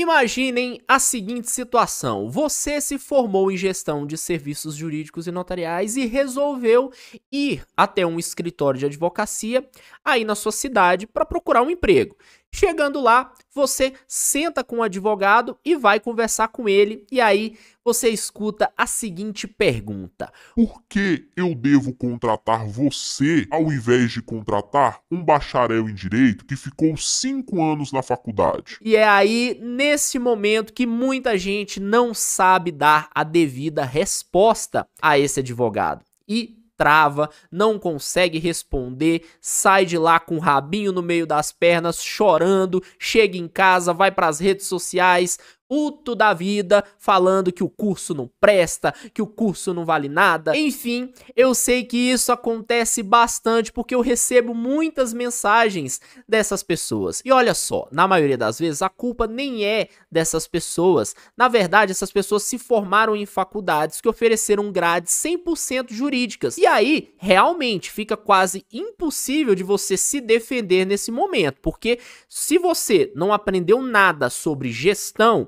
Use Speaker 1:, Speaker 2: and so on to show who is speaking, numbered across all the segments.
Speaker 1: Imaginem a seguinte situação: você se formou em gestão de serviços jurídicos e notariais e resolveu ir até um escritório de advocacia aí na sua cidade para procurar um emprego. Chegando lá, você senta com o advogado e vai conversar com ele, e aí você escuta a seguinte pergunta: Por que eu devo contratar você ao invés de contratar um bacharel em direito que ficou cinco anos na faculdade? E é aí, nesse momento, que muita gente não sabe dar a devida resposta a esse advogado. E trava, não consegue responder, sai de lá com o rabinho no meio das pernas, chorando, chega em casa, vai para as redes sociais, puto da vida falando que o curso não presta, que o curso não vale nada. Enfim, eu sei que isso acontece bastante porque eu recebo muitas mensagens dessas pessoas. E olha só, na maioria das vezes a culpa nem é dessas pessoas. Na verdade, essas pessoas se formaram em faculdades que ofereceram grades 100% jurídicas. E aí, realmente fica quase impossível de você se defender nesse momento, porque se você não aprendeu nada sobre gestão,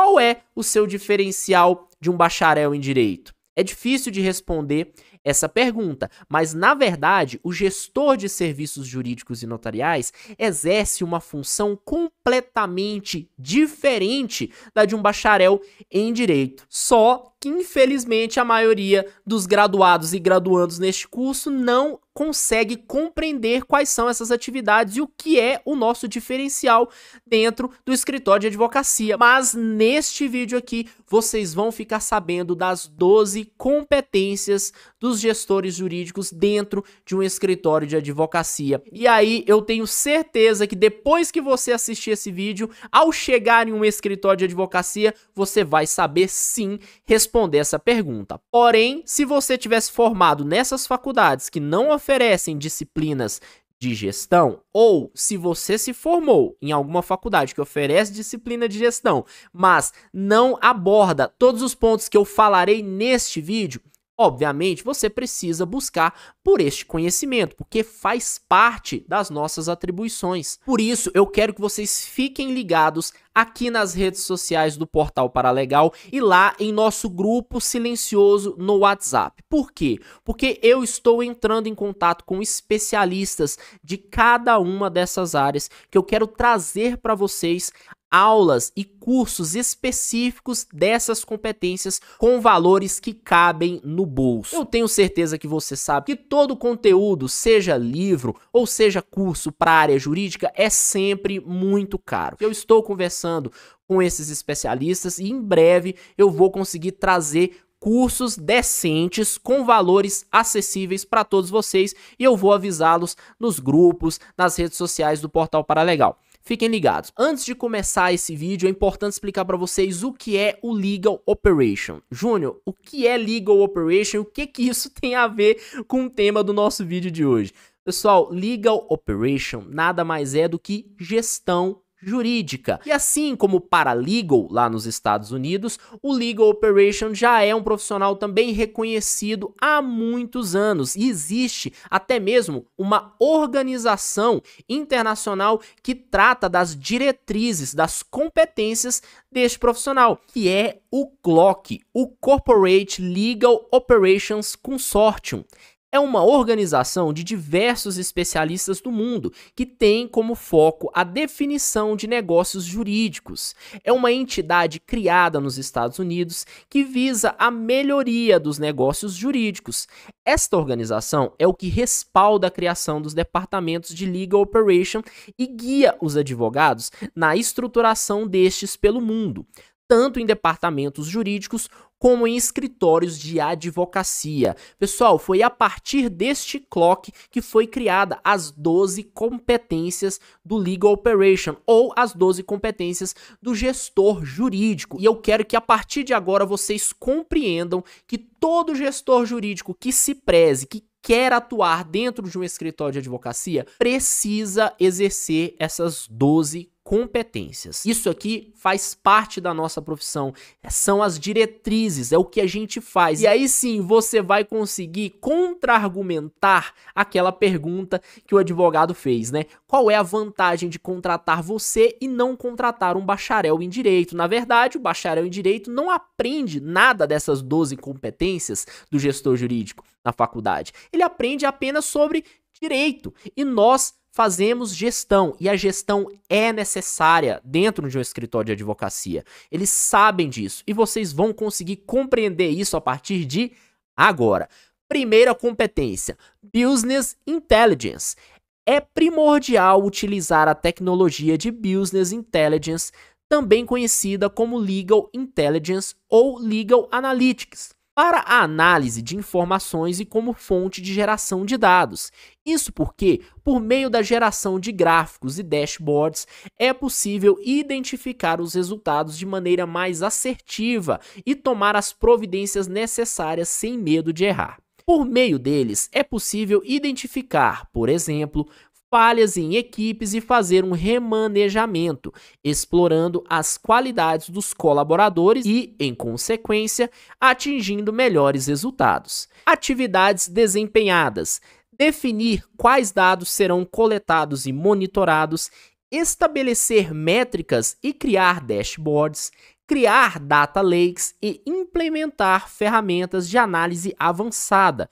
Speaker 1: qual é o seu diferencial de um bacharel em direito? É difícil de responder, essa pergunta, mas na verdade, o gestor de serviços jurídicos e notariais exerce uma função completamente diferente da de um bacharel em direito. Só que infelizmente a maioria dos graduados e graduandos neste curso não consegue compreender quais são essas atividades e o que é o nosso diferencial dentro do escritório de advocacia. Mas neste vídeo aqui vocês vão ficar sabendo das 12 competências do dos gestores jurídicos dentro de um escritório de advocacia. E aí eu tenho certeza que depois que você assistir esse vídeo, ao chegar em um escritório de advocacia, você vai saber sim responder essa pergunta. Porém, se você tivesse formado nessas faculdades que não oferecem disciplinas de gestão, ou se você se formou em alguma faculdade que oferece disciplina de gestão, mas não aborda todos os pontos que eu falarei neste vídeo, Obviamente, você precisa buscar por este conhecimento, porque faz parte das nossas atribuições. Por isso, eu quero que vocês fiquem ligados aqui nas redes sociais do Portal Paralegal e lá em nosso grupo silencioso no WhatsApp. Por quê? Porque eu estou entrando em contato com especialistas de cada uma dessas áreas que eu quero trazer para vocês aulas e cursos específicos dessas competências com valores que cabem no bolso. Eu tenho certeza que você sabe que todo conteúdo, seja livro ou seja curso para área jurídica, é sempre muito caro. Eu estou conversando com esses especialistas e em breve eu vou conseguir trazer cursos decentes com valores acessíveis para todos vocês e eu vou avisá-los nos grupos, nas redes sociais do Portal Paralegal. Fiquem ligados. Antes de começar esse vídeo, é importante explicar para vocês o que é o Legal Operation. Júnior, o que é Legal Operation? O que que isso tem a ver com o tema do nosso vídeo de hoje? Pessoal, Legal Operation nada mais é do que gestão jurídica. E assim como para legal lá nos Estados Unidos, o legal operation já é um profissional também reconhecido há muitos anos e existe até mesmo uma organização internacional que trata das diretrizes, das competências deste profissional, que é o CLOC, o Corporate Legal Operations Consortium é uma organização de diversos especialistas do mundo que tem como foco a definição de negócios jurídicos. É uma entidade criada nos Estados Unidos que visa a melhoria dos negócios jurídicos. Esta organização é o que respalda a criação dos departamentos de Legal Operation e guia os advogados na estruturação destes pelo mundo tanto em departamentos jurídicos como em escritórios de advocacia. Pessoal, foi a partir deste clock que foi criada as 12 competências do Legal Operation ou as 12 competências do gestor jurídico. E eu quero que a partir de agora vocês compreendam que todo gestor jurídico que se preze, que quer atuar dentro de um escritório de advocacia, precisa exercer essas 12 competências competências. Isso aqui faz parte da nossa profissão, são as diretrizes, é o que a gente faz. E aí sim você vai conseguir contra-argumentar aquela pergunta que o advogado fez, né? Qual é a vantagem de contratar você e não contratar um bacharel em direito? Na verdade, o bacharel em direito não aprende nada dessas 12 competências do gestor jurídico na faculdade. Ele aprende apenas sobre direito. E nós fazemos gestão e a gestão é necessária dentro de um escritório de advocacia. Eles sabem disso e vocês vão conseguir compreender isso a partir de agora. Primeira competência: Business Intelligence. É primordial utilizar a tecnologia de Business Intelligence, também conhecida como Legal Intelligence ou Legal Analytics para a análise de informações e como fonte de geração de dados. Isso porque, por meio da geração de gráficos e dashboards, é possível identificar os resultados de maneira mais assertiva e tomar as providências necessárias sem medo de errar. Por meio deles, é possível identificar, por exemplo, falhas em equipes e fazer um remanejamento, explorando as qualidades dos colaboradores e, em consequência, atingindo melhores resultados. Atividades desempenhadas. Definir quais dados serão coletados e monitorados, estabelecer métricas e criar dashboards, criar data lakes e implementar ferramentas de análise avançada,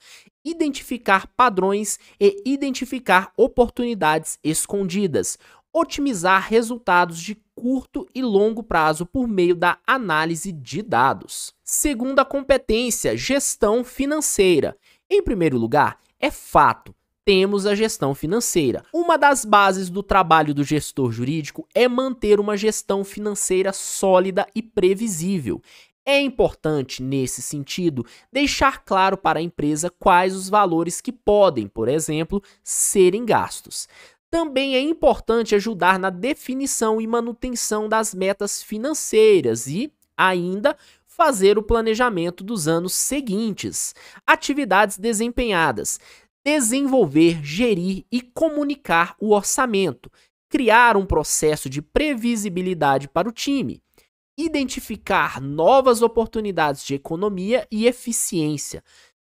Speaker 1: identificar padrões e identificar oportunidades escondidas, otimizar resultados de curto e longo prazo por meio da análise de dados. Segunda competência, gestão financeira. Em primeiro lugar, é fato temos a gestão financeira. Uma das bases do trabalho do gestor jurídico é manter uma gestão financeira sólida e previsível. É importante, nesse sentido, deixar claro para a empresa quais os valores que podem, por exemplo, serem gastos. Também é importante ajudar na definição e manutenção das metas financeiras e, ainda, fazer o planejamento dos anos seguintes. Atividades desempenhadas: desenvolver, gerir e comunicar o orçamento, criar um processo de previsibilidade para o time, identificar novas oportunidades de economia e eficiência,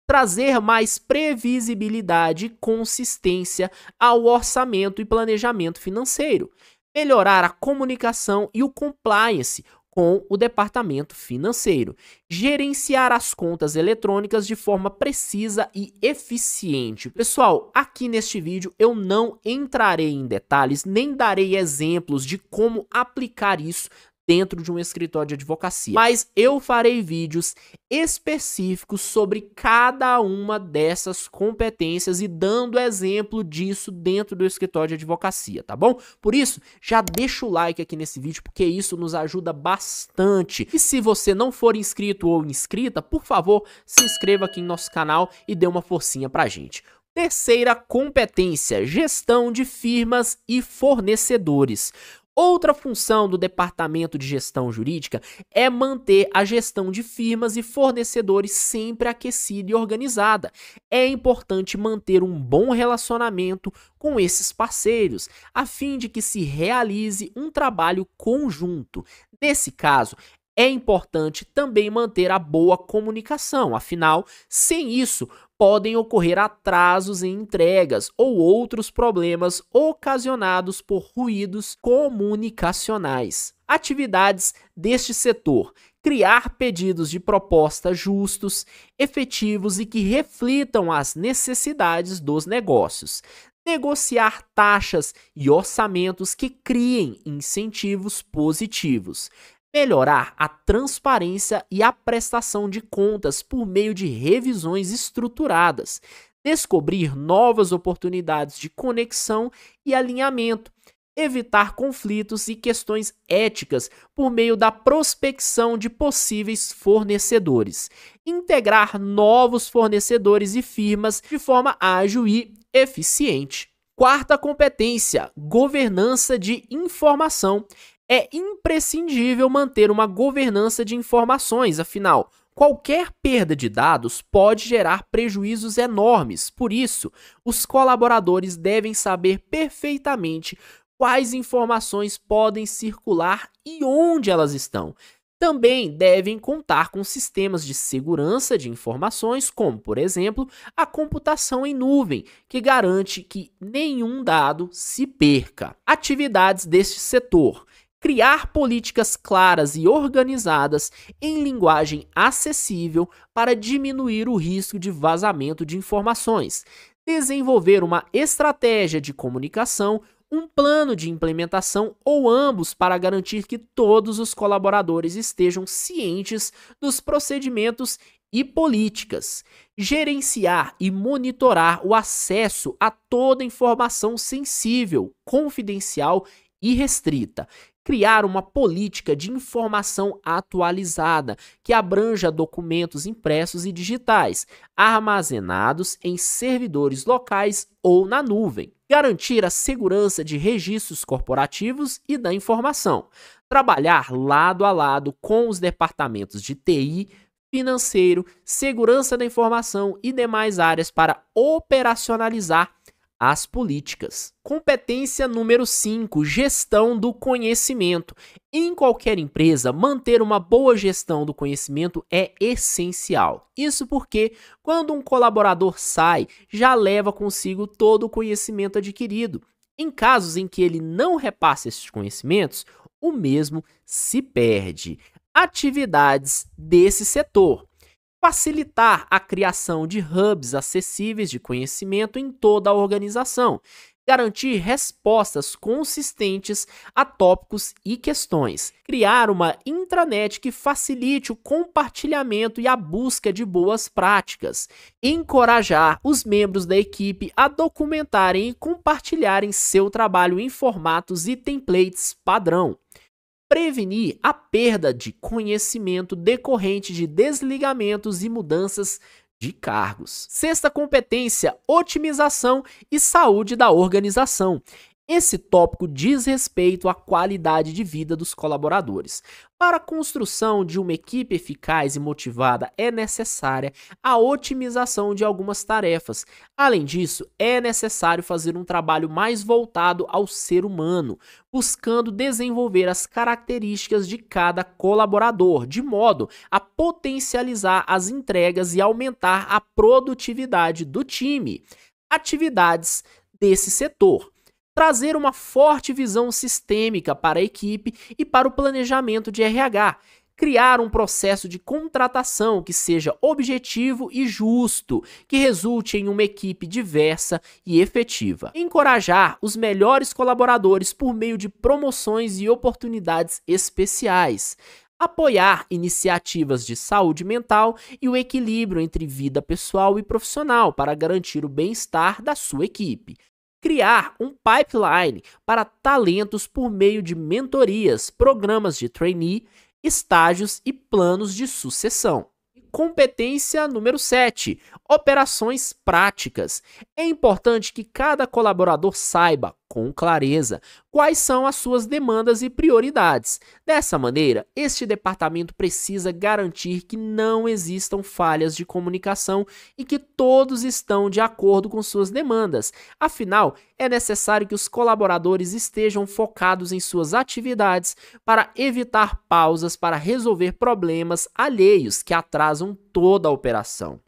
Speaker 1: trazer mais previsibilidade e consistência ao orçamento e planejamento financeiro, melhorar a comunicação e o compliance com o departamento financeiro, gerenciar as contas eletrônicas de forma precisa e eficiente. Pessoal, aqui neste vídeo eu não entrarei em detalhes nem darei exemplos de como aplicar isso dentro de um escritório de advocacia. Mas eu farei vídeos específicos sobre cada uma dessas competências e dando exemplo disso dentro do escritório de advocacia, tá bom? Por isso, já deixa o like aqui nesse vídeo, porque isso nos ajuda bastante. E se você não for inscrito ou inscrita, por favor, se inscreva aqui em nosso canal e dê uma forcinha pra gente. Terceira competência: gestão de firmas e fornecedores. Outra função do Departamento de Gestão Jurídica é manter a gestão de firmas e fornecedores sempre aquecida e organizada. É importante manter um bom relacionamento com esses parceiros, a fim de que se realize um trabalho conjunto. Nesse caso, é importante também manter a boa comunicação, afinal, sem isso, podem ocorrer atrasos em entregas ou outros problemas ocasionados por ruídos comunicacionais. Atividades deste setor: criar pedidos de proposta justos, efetivos e que reflitam as necessidades dos negócios, negociar taxas e orçamentos que criem incentivos positivos, melhorar a transparência e a prestação de contas por meio de revisões estruturadas, descobrir novas oportunidades de conexão e alinhamento, evitar conflitos e questões éticas por meio da prospecção de possíveis fornecedores, integrar novos fornecedores e firmas de forma ágil e eficiente. Quarta competência: governança de informação é imprescindível manter uma governança de informações, afinal, Qualquer perda de dados pode gerar prejuízos enormes, por isso, os colaboradores devem saber perfeitamente quais informações podem circular e onde elas estão. Também devem contar com sistemas de segurança de informações, como, por exemplo, a computação em nuvem, que garante que nenhum dado se perca. Atividades deste setor criar políticas claras e organizadas em linguagem acessível para diminuir o risco de vazamento de informações, desenvolver uma estratégia de comunicação, um plano de implementação ou ambos para garantir que todos os colaboradores estejam cientes dos procedimentos e políticas, gerenciar e monitorar o acesso a toda informação sensível, confidencial e restrita, criar uma política de informação atualizada que abranja documentos impressos e digitais, armazenados em servidores locais ou na nuvem, garantir a segurança de registros corporativos e da informação, trabalhar lado a lado com os departamentos de TI, financeiro, segurança da informação e demais áreas para operacionalizar as políticas. Competência número 5: gestão do conhecimento. Em qualquer empresa, manter uma boa gestão do conhecimento é essencial. Isso porque, quando um colaborador sai, já leva consigo todo o conhecimento adquirido. Em casos em que ele não repassa esses conhecimentos, o mesmo se perde. Atividades desse setor facilitar a criação de hubs acessíveis de conhecimento em toda a organização, garantir respostas consistentes a tópicos e questões, criar uma intranet que facilite o compartilhamento e a busca de boas práticas, encorajar os membros da equipe a documentarem e compartilharem seu trabalho em formatos e templates padrão, prevenir a perda de conhecimento decorrente de desligamentos e mudanças de cargos. Sexta competência: otimização e saúde da organização. Esse tópico diz respeito à qualidade de vida dos colaboradores. Para a construção de uma equipe eficaz e motivada é necessária a otimização de algumas tarefas. Além disso, é necessário fazer um trabalho mais voltado ao ser humano, buscando desenvolver as características de cada colaborador, de modo a potencializar as entregas e aumentar a produtividade do time. Atividades desse setor trazer uma forte visão sistêmica para a equipe e para o planejamento de RH, criar um processo de contratação que seja objetivo e justo, que resulte em uma equipe diversa e efetiva. Encorajar os melhores colaboradores por meio de promoções e oportunidades especiais. Apoiar iniciativas de saúde mental e o equilíbrio entre vida pessoal e profissional para garantir o bem-estar da sua equipe criar um pipeline para talentos por meio de mentorias, programas de trainee, estágios e planos de sucessão. Competência número 7: Operações práticas. É importante que cada colaborador saiba com clareza quais são as suas demandas e prioridades. Dessa maneira, este departamento precisa garantir que não existam falhas de comunicação e que todos estão de acordo com suas demandas. Afinal, é necessário que os colaboradores estejam focados em suas atividades para evitar pausas para resolver problemas alheios que atrasam toda a operação.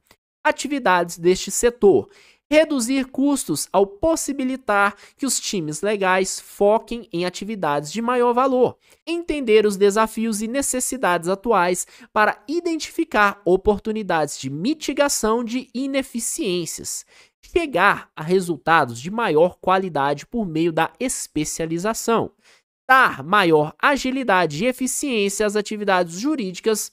Speaker 1: Atividades deste setor reduzir custos ao possibilitar que os times legais foquem em atividades de maior valor, entender os desafios e necessidades atuais para identificar oportunidades de mitigação de ineficiências, chegar a resultados de maior qualidade por meio da especialização, dar maior agilidade e eficiência às atividades jurídicas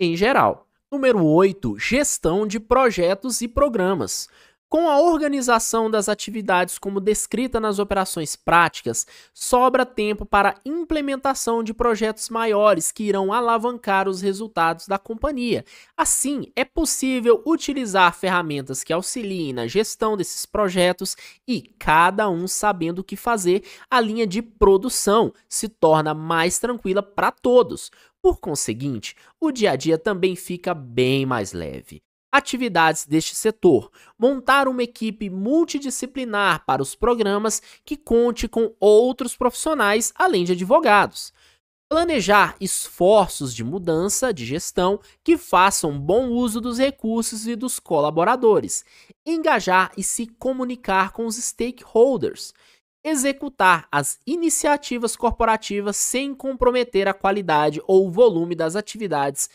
Speaker 1: em geral. Número 8. Gestão de projetos e programas. Com a organização das atividades como descrita nas operações práticas, sobra tempo para implementação de projetos maiores que irão alavancar os resultados da companhia. Assim, é possível utilizar ferramentas que auxiliem na gestão desses projetos e, cada um sabendo o que fazer, a linha de produção se torna mais tranquila para todos. Por conseguinte, o dia a dia também fica bem mais leve atividades deste setor, montar uma equipe multidisciplinar para os programas que conte com outros profissionais além de advogados, planejar esforços de mudança de gestão que façam bom uso dos recursos e dos colaboradores, engajar e se comunicar com os stakeholders executar as iniciativas corporativas sem comprometer a qualidade ou o volume das atividades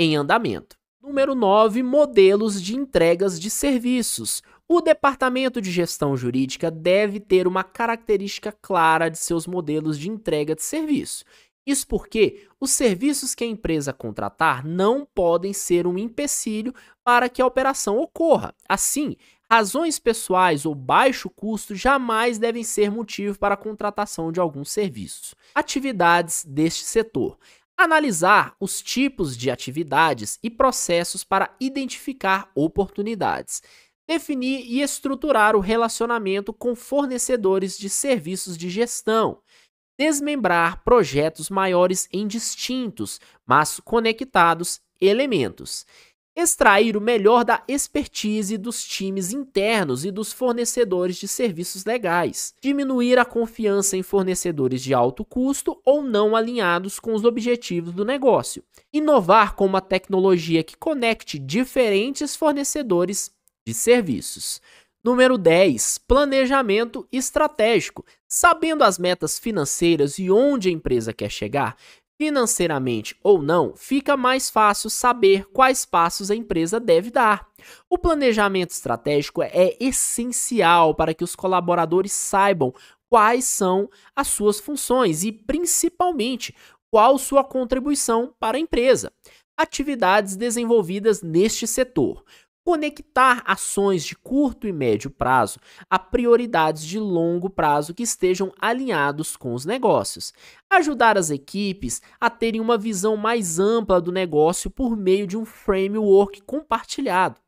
Speaker 1: em andamento. Número 9, modelos de entregas de serviços. O departamento de gestão jurídica deve ter uma característica clara de seus modelos de entrega de serviço. Isso porque os serviços que a empresa contratar não podem ser um empecilho para que a operação ocorra. Assim, razões pessoais ou baixo custo jamais devem ser motivo para a contratação de algum serviço. Atividades deste setor. Analisar os tipos de atividades e processos para identificar oportunidades. Definir e estruturar o relacionamento com fornecedores de serviços de gestão. Desmembrar projetos maiores em distintos, mas conectados, elementos extrair o melhor da expertise dos times internos e dos fornecedores de serviços legais, diminuir a confiança em fornecedores de alto custo ou não alinhados com os objetivos do negócio, inovar com uma tecnologia que conecte diferentes fornecedores de serviços. Número 10. Planejamento estratégico. Sabendo as metas financeiras e onde a empresa quer chegar, Financeiramente ou não, fica mais fácil saber quais passos a empresa deve dar. O planejamento estratégico é, é essencial para que os colaboradores saibam quais são as suas funções e, principalmente, qual sua contribuição para a empresa. Atividades desenvolvidas neste setor, conectar ações de curto e médio prazo a prioridades de longo prazo que estejam alinhados com os negócios, ajudar as equipes a terem uma visão mais ampla do negócio por meio de um framework compartilhado.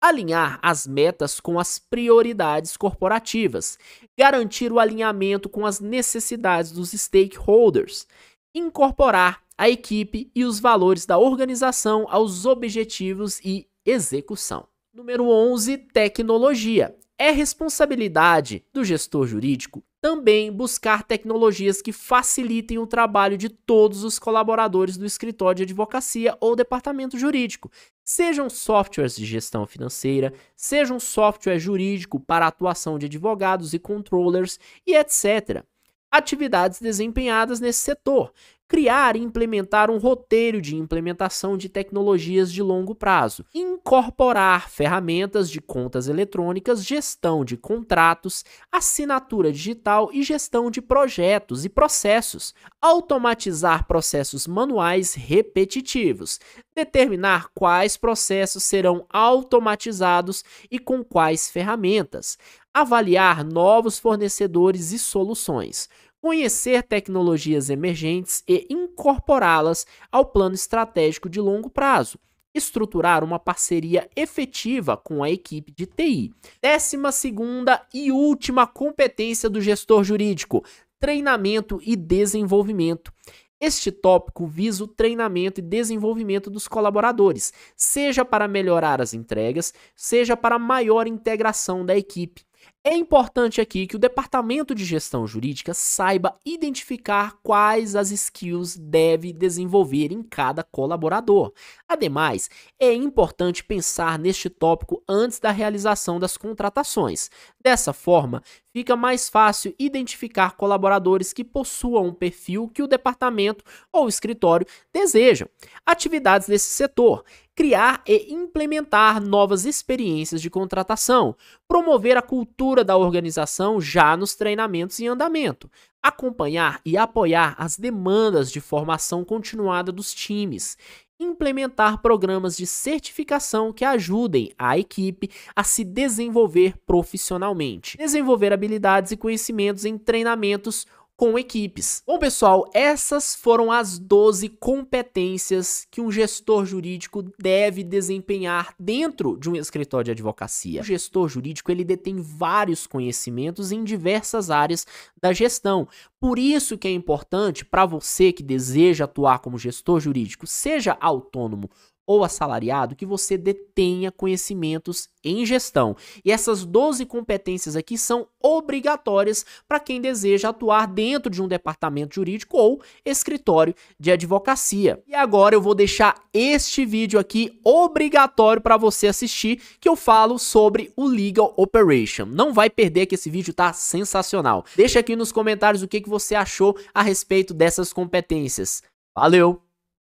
Speaker 1: Alinhar as metas com as prioridades corporativas, garantir o alinhamento com as necessidades dos stakeholders, incorporar a equipe e os valores da organização aos objetivos e execução. Número 11, tecnologia. É responsabilidade do gestor jurídico também buscar tecnologias que facilitem o trabalho de todos os colaboradores do escritório de advocacia ou departamento jurídico, sejam softwares de gestão financeira, sejam software jurídico para atuação de advogados e controllers e etc. Atividades desempenhadas nesse setor, criar e implementar um roteiro de implementação de tecnologias de longo prazo, incorporar ferramentas de contas eletrônicas, gestão de contratos, assinatura digital e gestão de projetos e processos, automatizar processos manuais repetitivos, determinar quais processos serão automatizados e com quais ferramentas, avaliar novos fornecedores e soluções conhecer tecnologias emergentes e incorporá-las ao plano estratégico de longo prazo. Estruturar uma parceria efetiva com a equipe de TI. Décima segunda e última competência do gestor jurídico: treinamento e desenvolvimento. Este tópico visa o treinamento e desenvolvimento dos colaboradores, seja para melhorar as entregas, seja para maior integração da equipe. É importante aqui que o departamento de gestão jurídica saiba identificar quais as skills deve desenvolver em cada colaborador, Ademais, é importante pensar neste tópico antes da realização das contratações. Dessa forma, fica mais fácil identificar colaboradores que possuam um perfil que o departamento ou escritório desejam. Atividades desse setor: criar e implementar novas experiências de contratação, promover a cultura da organização já nos treinamentos em andamento, acompanhar e apoiar as demandas de formação continuada dos times, implementar programas de certificação que ajudem a equipe a se desenvolver profissionalmente, desenvolver habilidades e conhecimentos em treinamentos com equipes. Bom, pessoal, essas foram as 12 competências que um gestor jurídico deve desempenhar dentro de um escritório de advocacia. O gestor jurídico, ele detém vários conhecimentos em diversas áreas da gestão. Por isso que é importante para você que deseja atuar como gestor jurídico, seja autônomo ou assalariado que você detenha conhecimentos em gestão. E essas 12 competências aqui são obrigatórias para quem deseja atuar dentro de um departamento jurídico ou escritório de advocacia. E agora eu vou deixar este vídeo aqui obrigatório para você assistir, que eu falo sobre o Legal Operation. Não vai perder que esse vídeo está sensacional. Deixa aqui nos comentários o que, que você achou a respeito dessas competências. Valeu!